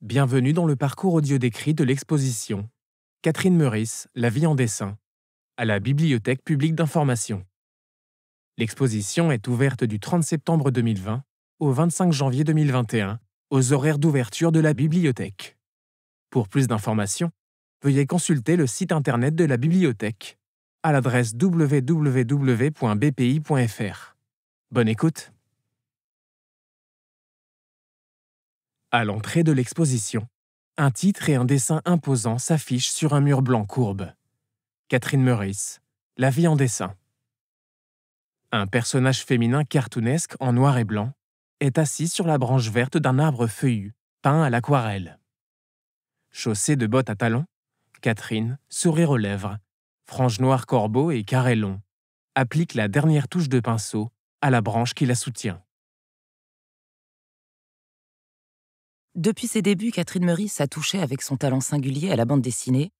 Bienvenue dans le parcours audio décrit de l'exposition. Catherine Meurice, La vie en dessin, à la Bibliothèque publique d'information. L'exposition est ouverte du 30 septembre 2020 au 25 janvier 2021 aux horaires d'ouverture de la bibliothèque. Pour plus d'informations, veuillez consulter le site internet de la bibliothèque à l'adresse www.bpi.fr. Bonne écoute À l'entrée de l'exposition, un titre et un dessin imposant s'affichent sur un mur blanc courbe. Catherine Meurice, La vie en dessin. Un personnage féminin cartoonesque en noir et blanc est assis sur la branche verte d'un arbre feuillu, peint à l'aquarelle. Chaussée de bottes à talons, Catherine, sourire aux lèvres, frange noire corbeau et carré long, applique la dernière touche de pinceau à la branche qui la soutient. Depuis ses débuts, Catherine Meurice a touché avec son talent singulier à la bande dessinée,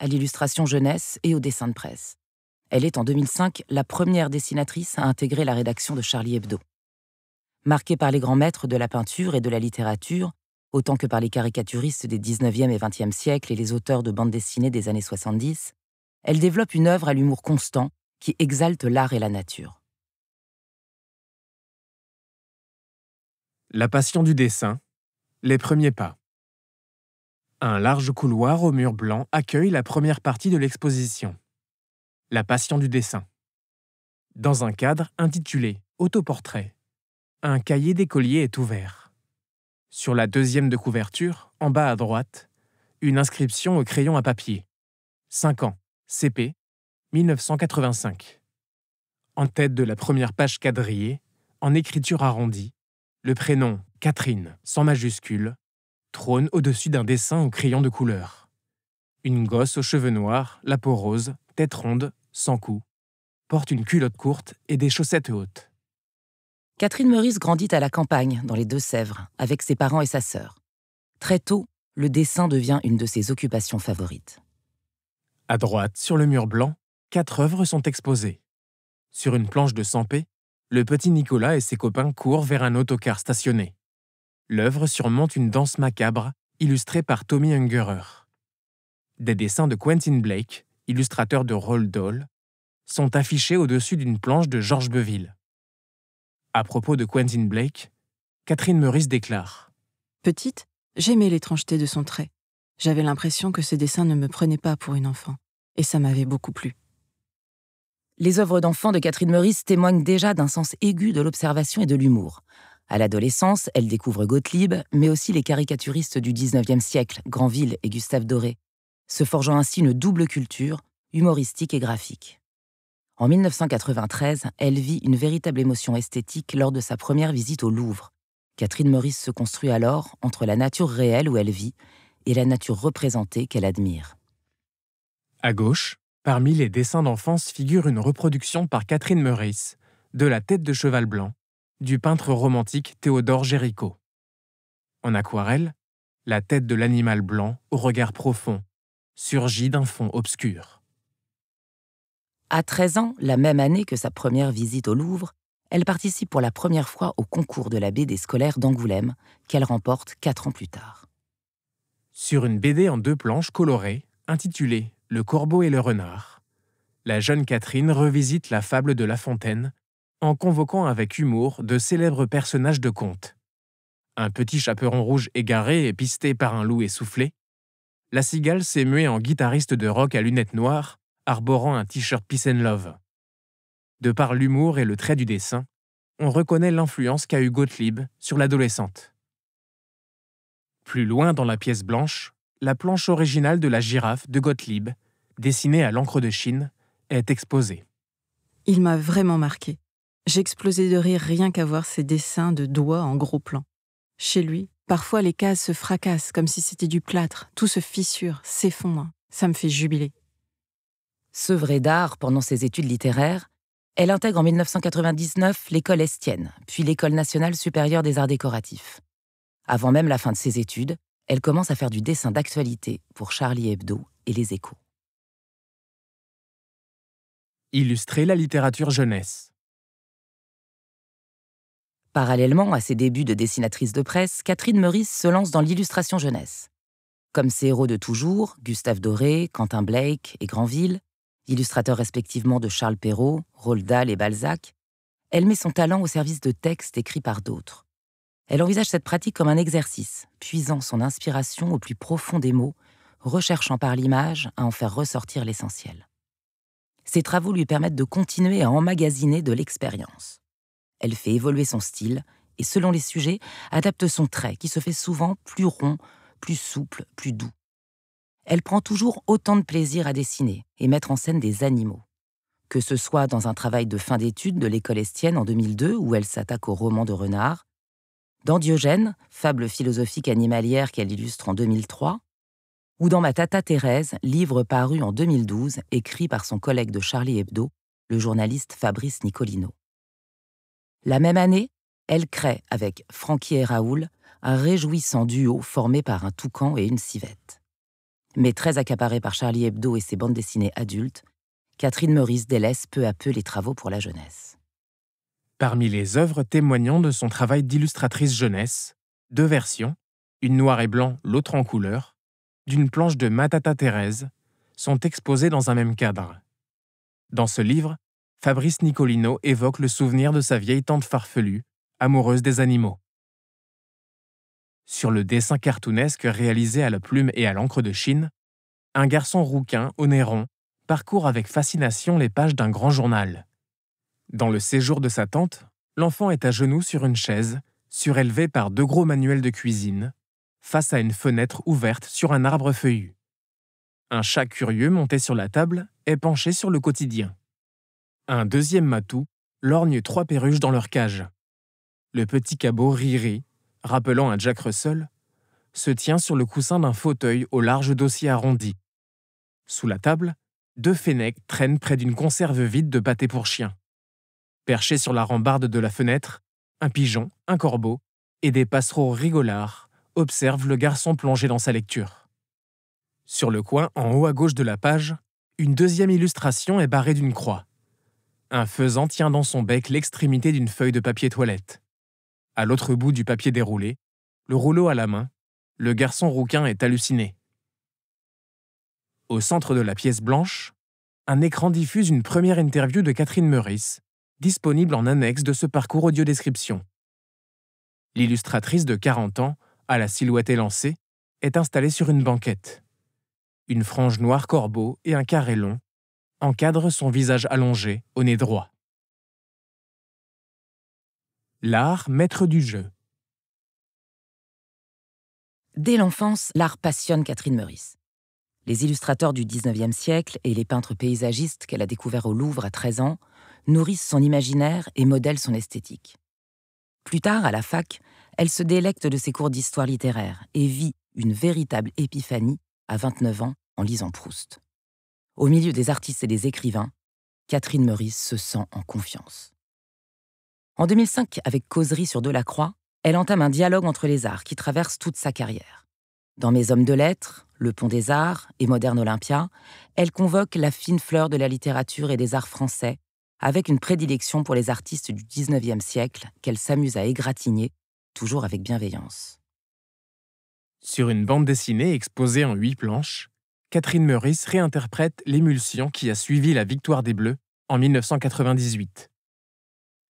à l'illustration jeunesse et au dessin de presse. Elle est en 2005 la première dessinatrice à intégrer la rédaction de Charlie Hebdo. Marquée par les grands maîtres de la peinture et de la littérature, autant que par les caricaturistes des 19e et 20e siècles et les auteurs de bandes dessinées des années 70, elle développe une œuvre à l'humour constant qui exalte l'art et la nature. La passion du dessin, les premiers pas. Un large couloir au mur blanc accueille la première partie de l'exposition. La passion du dessin. Dans un cadre intitulé Autoportrait, un cahier d'écolier est ouvert. Sur la deuxième de couverture, en bas à droite, une inscription au crayon à papier. 5 ans, CP, 1985. En tête de la première page quadrillée, en écriture arrondie, le prénom Catherine, sans majuscule, trône au-dessus d'un dessin au crayon de couleur. Une gosse aux cheveux noirs, la peau rose, tête ronde, sans cou, porte une culotte courte et des chaussettes hautes. Catherine Meurice grandit à la campagne, dans les Deux-Sèvres, avec ses parents et sa sœur. Très tôt, le dessin devient une de ses occupations favorites. À droite, sur le mur blanc, quatre œuvres sont exposées. Sur une planche de Sampé, le petit Nicolas et ses copains courent vers un autocar stationné l'œuvre surmonte une danse macabre illustrée par Tommy Ungerer. Des dessins de Quentin Blake, illustrateur de Roll Doll, sont affichés au-dessus d'une planche de Georges Beville. À propos de Quentin Blake, Catherine Meurice déclare Petite, j'aimais l'étrangeté de son trait. J'avais l'impression que ce dessins ne me prenaient pas pour une enfant, et ça m'avait beaucoup plu. Les œuvres d'enfants de Catherine Meurice témoignent déjà d'un sens aigu de l'observation et de l'humour. À l'adolescence, elle découvre Gottlieb, mais aussi les caricaturistes du 19e siècle, Granville et Gustave Doré, se forgeant ainsi une double culture, humoristique et graphique. En 1993, elle vit une véritable émotion esthétique lors de sa première visite au Louvre. Catherine Maurice se construit alors entre la nature réelle où elle vit et la nature représentée qu'elle admire. À gauche, parmi les dessins d'enfance figure une reproduction par Catherine maurice de la tête de cheval blanc, du peintre romantique Théodore Géricault. En aquarelle, la tête de l'animal blanc au regard profond surgit d'un fond obscur. À 13 ans, la même année que sa première visite au Louvre, elle participe pour la première fois au concours de la BD scolaire d'Angoulême, qu'elle remporte quatre ans plus tard. Sur une BD en deux planches colorées, intitulée Le corbeau et le renard, la jeune Catherine revisite la fable de La Fontaine en convoquant avec humour de célèbres personnages de conte, Un petit chaperon rouge égaré et pisté par un loup essoufflé, la cigale s'est muée en guitariste de rock à lunettes noires, arborant un t-shirt Peace and Love. De par l'humour et le trait du dessin, on reconnaît l'influence qu'a eu Gottlieb sur l'adolescente. Plus loin dans la pièce blanche, la planche originale de la girafe de Gottlieb, dessinée à l'encre de Chine, est exposée. Il m'a vraiment marqué. J'explosais de rire rien qu'à voir ses dessins de doigts en gros plan. Chez lui, parfois les cases se fracassent comme si c'était du plâtre, tout se fissure, s'effondre. Ça me fait jubiler. Sevrée d'art pendant ses études littéraires, elle intègre en 1999 l'école Estienne, puis l'école nationale supérieure des arts décoratifs. Avant même la fin de ses études, elle commence à faire du dessin d'actualité pour Charlie Hebdo et les échos. Illustrer la littérature jeunesse. Parallèlement à ses débuts de dessinatrice de presse, Catherine Meurice se lance dans l'illustration jeunesse. Comme ses héros de toujours, Gustave Doré, Quentin Blake et Granville, illustrateurs respectivement de Charles Perrault, Roald et Balzac, elle met son talent au service de textes écrits par d'autres. Elle envisage cette pratique comme un exercice, puisant son inspiration au plus profond des mots, recherchant par l'image à en faire ressortir l'essentiel. Ses travaux lui permettent de continuer à emmagasiner de l'expérience. Elle fait évoluer son style et, selon les sujets, adapte son trait qui se fait souvent plus rond, plus souple, plus doux. Elle prend toujours autant de plaisir à dessiner et mettre en scène des animaux. Que ce soit dans un travail de fin d'études de l'école estienne en 2002 où elle s'attaque au roman de renard, dans Diogène, fable philosophique animalière qu'elle illustre en 2003, ou dans Ma Tata Thérèse, livre paru en 2012, écrit par son collègue de Charlie Hebdo, le journaliste Fabrice Nicolino. La même année, elle crée avec Francky et Raoul un réjouissant duo formé par un toucan et une civette. Mais très accaparée par Charlie Hebdo et ses bandes dessinées adultes, Catherine Maurice délaisse peu à peu les travaux pour la jeunesse. Parmi les œuvres témoignant de son travail d'illustratrice jeunesse, deux versions, une noire et blanc, l'autre en couleur, d'une planche de Matata Thérèse, sont exposées dans un même cadre. Dans ce livre, Fabrice Nicolino évoque le souvenir de sa vieille tante farfelue, amoureuse des animaux. Sur le dessin cartoonesque réalisé à la plume et à l'encre de Chine, un garçon rouquin, onéron, parcourt avec fascination les pages d'un grand journal. Dans le séjour de sa tante, l'enfant est à genoux sur une chaise, surélevé par deux gros manuels de cuisine, face à une fenêtre ouverte sur un arbre feuillu. Un chat curieux monté sur la table est penché sur le quotidien. Un deuxième matou lorgne trois perruches dans leur cage. Le petit cabot Riri, rappelant un Jack Russell, se tient sur le coussin d'un fauteuil au large dossier arrondi. Sous la table, deux fennecs traînent près d'une conserve vide de pâté pour chien. Perchés sur la rambarde de la fenêtre, un pigeon, un corbeau et des passereaux rigolards observent le garçon plongé dans sa lecture. Sur le coin en haut à gauche de la page, une deuxième illustration est barrée d'une croix. Un faisan tient dans son bec l'extrémité d'une feuille de papier toilette. À l'autre bout du papier déroulé, le rouleau à la main, le garçon rouquin est halluciné. Au centre de la pièce blanche, un écran diffuse une première interview de Catherine Meurice, disponible en annexe de ce parcours audio-description. L'illustratrice de 40 ans, à la silhouette élancée, est installée sur une banquette. Une frange noire corbeau et un carré long encadre son visage allongé au nez droit. L'art maître du jeu. Dès l'enfance, l'art passionne Catherine Meurice. Les illustrateurs du 19e siècle et les peintres paysagistes qu'elle a découverts au Louvre à 13 ans nourrissent son imaginaire et modèlent son esthétique. Plus tard, à la fac, elle se délecte de ses cours d'histoire littéraire et vit une véritable épiphanie à 29 ans en lisant Proust. Au milieu des artistes et des écrivains, Catherine Meurice se sent en confiance. En 2005, avec Causerie sur Delacroix, elle entame un dialogue entre les arts qui traverse toute sa carrière. Dans Mes Hommes de Lettres, Le Pont des Arts et Moderne Olympia, elle convoque la fine fleur de la littérature et des arts français, avec une prédilection pour les artistes du XIXe siècle qu'elle s'amuse à égratigner, toujours avec bienveillance. Sur une bande dessinée exposée en huit planches, Catherine Meurice réinterprète l'émulsion qui a suivi la victoire des Bleus en 1998.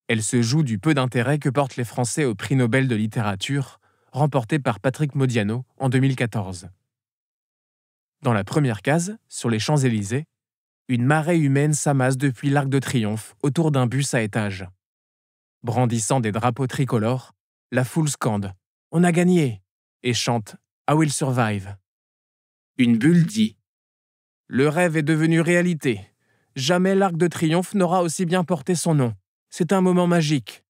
Elle se joue du peu d'intérêt que portent les Français au prix Nobel de littérature, remporté par Patrick Modiano en 2014. Dans la première case, sur les Champs-Élysées, une marée humaine s'amasse depuis l'Arc de Triomphe autour d'un bus à étage. Brandissant des drapeaux tricolores, la foule scande On a gagné et chante How ah, will survive. Une bulle dit Le rêve est devenu réalité. Jamais l'arc de triomphe n'aura aussi bien porté son nom. C'est un moment magique.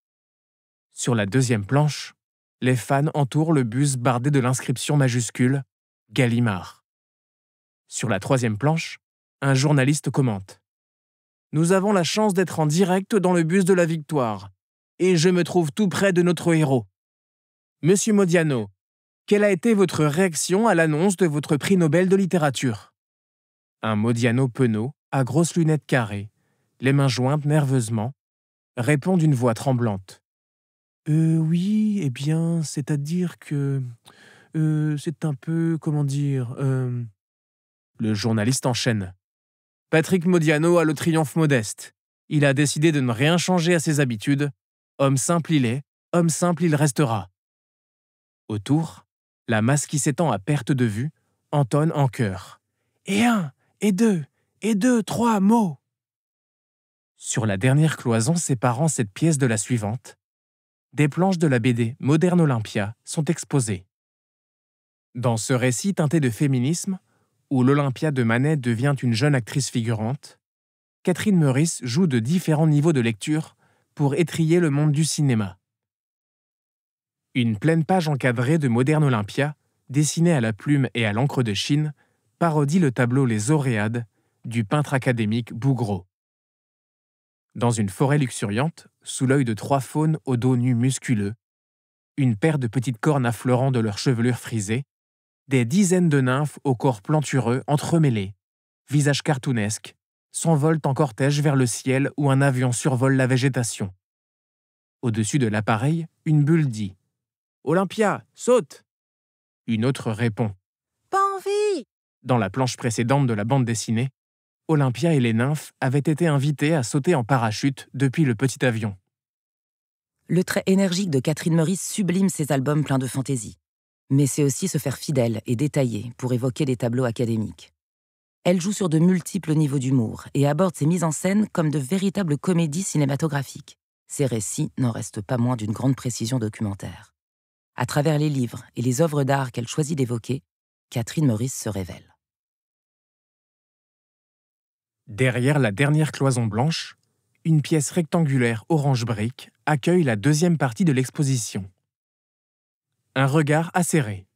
Sur la deuxième planche, les fans entourent le bus bardé de l'inscription majuscule Gallimard. Sur la troisième planche, un journaliste commente. Nous avons la chance d'être en direct dans le bus de la victoire, et je me trouve tout près de notre héros. Monsieur Modiano, quelle a été votre réaction à l'annonce de votre prix Nobel de littérature Un Modiano penaud, à grosses lunettes carrées, les mains jointes nerveusement, répond d'une voix tremblante. Euh, oui, eh bien, c'est-à-dire que. Euh, c'est un peu. Comment dire euh, Le journaliste enchaîne. Patrick Modiano a le triomphe modeste. Il a décidé de ne rien changer à ses habitudes. Homme simple il est, homme simple il restera. Autour, la masse qui s'étend à perte de vue entonne en chœur. Et un, et deux, et deux, trois mots. Sur la dernière cloison séparant cette pièce de la suivante, des planches de la BD Moderne Olympia sont exposées. Dans ce récit teinté de féminisme, où l'Olympia de Manet devient une jeune actrice figurante, Catherine Meurice joue de différents niveaux de lecture pour étrier le monde du cinéma. Une pleine page encadrée de Moderne Olympia, dessinée à la plume et à l'encre de Chine, parodie le tableau Les Auréades, du peintre académique Bougreau. Dans une forêt luxuriante, sous l'œil de trois faunes au dos nu musculeux, une paire de petites cornes affleurant de leurs chevelures frisées, des dizaines de nymphes au corps plantureux entremêlés, visages cartoonesques, s'envolent en cortège vers le ciel où un avion survole la végétation. Au-dessus de l'appareil, une bulle dit Olympia, saute Une autre répond Pas envie Dans la planche précédente de la bande dessinée, Olympia et les nymphes avaient été invitées à sauter en parachute depuis le petit avion. Le trait énergique de Catherine Meurice sublime ses albums pleins de fantaisie. Mais c'est aussi se faire fidèle et détaillé pour évoquer des tableaux académiques. Elle joue sur de multiples niveaux d'humour et aborde ses mises en scène comme de véritables comédies cinématographiques. Ses récits n'en restent pas moins d'une grande précision documentaire. À travers les livres et les œuvres d'art qu'elle choisit d'évoquer, Catherine Maurice se révèle. Derrière la dernière cloison blanche, une pièce rectangulaire orange brique accueille la deuxième partie de l'exposition. Un regard acéré,